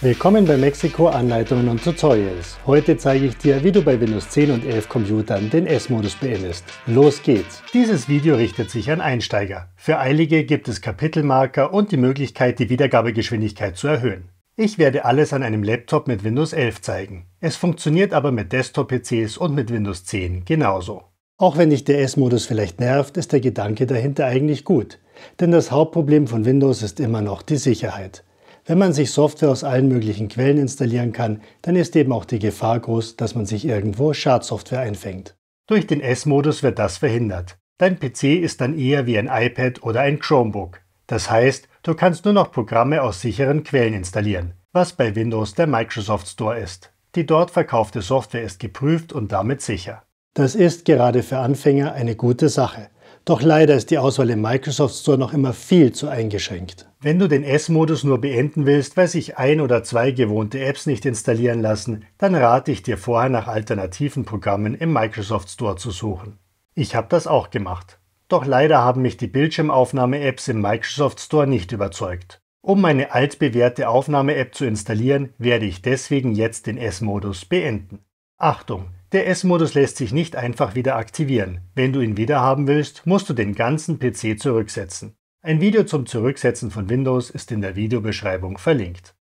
Willkommen bei Mexiko Anleitungen und Tutorials. Heute zeige ich dir, wie du bei Windows 10 und 11 Computern den S-Modus beendest. Los geht's! Dieses Video richtet sich an Einsteiger. Für Eilige gibt es Kapitelmarker und die Möglichkeit, die Wiedergabegeschwindigkeit zu erhöhen. Ich werde alles an einem Laptop mit Windows 11 zeigen. Es funktioniert aber mit Desktop-PCs und mit Windows 10 genauso. Auch wenn dich der S-Modus vielleicht nervt, ist der Gedanke dahinter eigentlich gut. Denn das Hauptproblem von Windows ist immer noch die Sicherheit. Wenn man sich Software aus allen möglichen Quellen installieren kann, dann ist eben auch die Gefahr groß, dass man sich irgendwo Schadsoftware einfängt. Durch den S-Modus wird das verhindert. Dein PC ist dann eher wie ein iPad oder ein Chromebook. Das heißt, du kannst nur noch Programme aus sicheren Quellen installieren, was bei Windows der Microsoft Store ist. Die dort verkaufte Software ist geprüft und damit sicher. Das ist gerade für Anfänger eine gute Sache. Doch leider ist die Auswahl im Microsoft Store noch immer viel zu eingeschränkt. Wenn du den S-Modus nur beenden willst, weil sich ein oder zwei gewohnte Apps nicht installieren lassen, dann rate ich dir vorher nach alternativen Programmen im Microsoft Store zu suchen. Ich habe das auch gemacht. Doch leider haben mich die Bildschirmaufnahme-Apps im Microsoft Store nicht überzeugt. Um meine altbewährte Aufnahme-App zu installieren, werde ich deswegen jetzt den S-Modus beenden. Achtung, der S-Modus lässt sich nicht einfach wieder aktivieren. Wenn du ihn wieder haben willst, musst du den ganzen PC zurücksetzen. Ein Video zum Zurücksetzen von Windows ist in der Videobeschreibung verlinkt.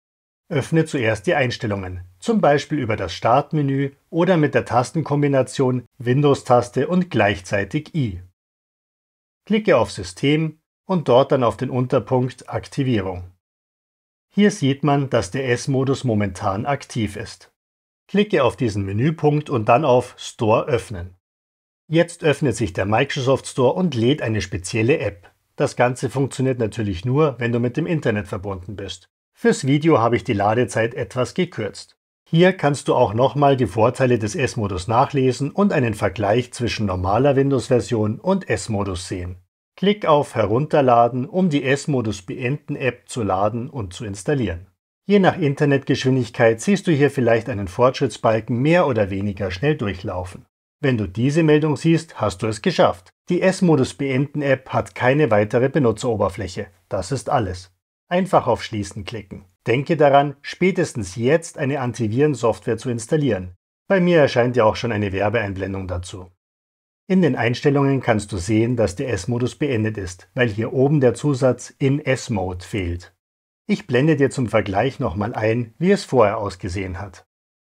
Öffne zuerst die Einstellungen, zum Beispiel über das Startmenü oder mit der Tastenkombination Windows-Taste und gleichzeitig I. Klicke auf System und dort dann auf den Unterpunkt Aktivierung. Hier sieht man, dass der S-Modus momentan aktiv ist. Klicke auf diesen Menüpunkt und dann auf Store öffnen. Jetzt öffnet sich der Microsoft Store und lädt eine spezielle App. Das Ganze funktioniert natürlich nur, wenn du mit dem Internet verbunden bist. Fürs Video habe ich die Ladezeit etwas gekürzt. Hier kannst du auch nochmal die Vorteile des S-Modus nachlesen und einen Vergleich zwischen normaler Windows-Version und S-Modus sehen. Klick auf Herunterladen, um die S-Modus Beenden App zu laden und zu installieren. Je nach Internetgeschwindigkeit siehst du hier vielleicht einen Fortschrittsbalken mehr oder weniger schnell durchlaufen. Wenn du diese Meldung siehst, hast du es geschafft. Die S-Modus Beenden App hat keine weitere Benutzeroberfläche. Das ist alles. Einfach auf Schließen klicken. Denke daran, spätestens jetzt eine Antivirensoftware zu installieren. Bei mir erscheint ja auch schon eine Werbeeinblendung dazu. In den Einstellungen kannst du sehen, dass der S-Modus beendet ist, weil hier oben der Zusatz in S-Mode fehlt. Ich blende dir zum Vergleich nochmal ein, wie es vorher ausgesehen hat.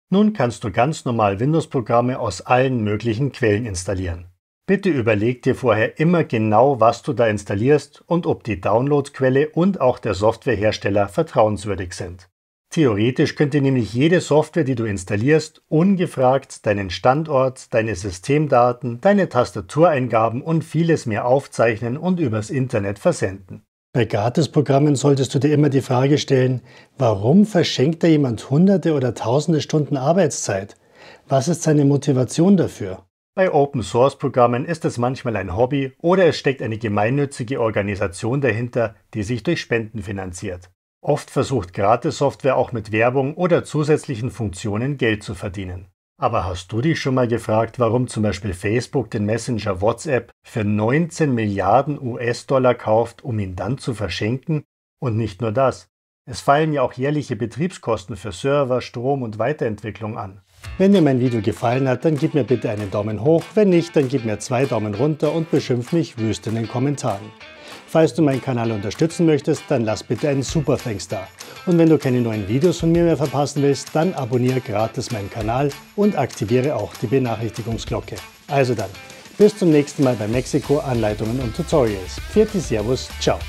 Nun kannst du ganz normal Windows-Programme aus allen möglichen Quellen installieren. Bitte überleg dir vorher immer genau, was du da installierst und ob die Downloadquelle und auch der Softwarehersteller vertrauenswürdig sind. Theoretisch könnte nämlich jede Software, die du installierst, ungefragt deinen Standort, deine Systemdaten, deine Tastatureingaben und vieles mehr aufzeichnen und übers Internet versenden. Bei Gratisprogrammen solltest du dir immer die Frage stellen, warum verschenkt da jemand Hunderte oder Tausende Stunden Arbeitszeit? Was ist seine Motivation dafür? Bei Open Source Programmen ist es manchmal ein Hobby oder es steckt eine gemeinnützige Organisation dahinter, die sich durch Spenden finanziert. Oft versucht Gratis-Software auch mit Werbung oder zusätzlichen Funktionen Geld zu verdienen. Aber hast du dich schon mal gefragt, warum zum Beispiel Facebook den Messenger WhatsApp für 19 Milliarden US-Dollar kauft, um ihn dann zu verschenken? Und nicht nur das. Es fallen ja auch jährliche Betriebskosten für Server, Strom und Weiterentwicklung an. Wenn dir mein Video gefallen hat, dann gib mir bitte einen Daumen hoch, wenn nicht, dann gib mir zwei Daumen runter und beschimpf mich wüst in den Kommentaren. Falls du meinen Kanal unterstützen möchtest, dann lass bitte einen Super Thanks da. Und wenn du keine neuen Videos von mir mehr verpassen willst, dann abonniere gratis meinen Kanal und aktiviere auch die Benachrichtigungsglocke. Also dann, bis zum nächsten Mal bei Mexiko Anleitungen und Tutorials. Vierte Servus, ciao.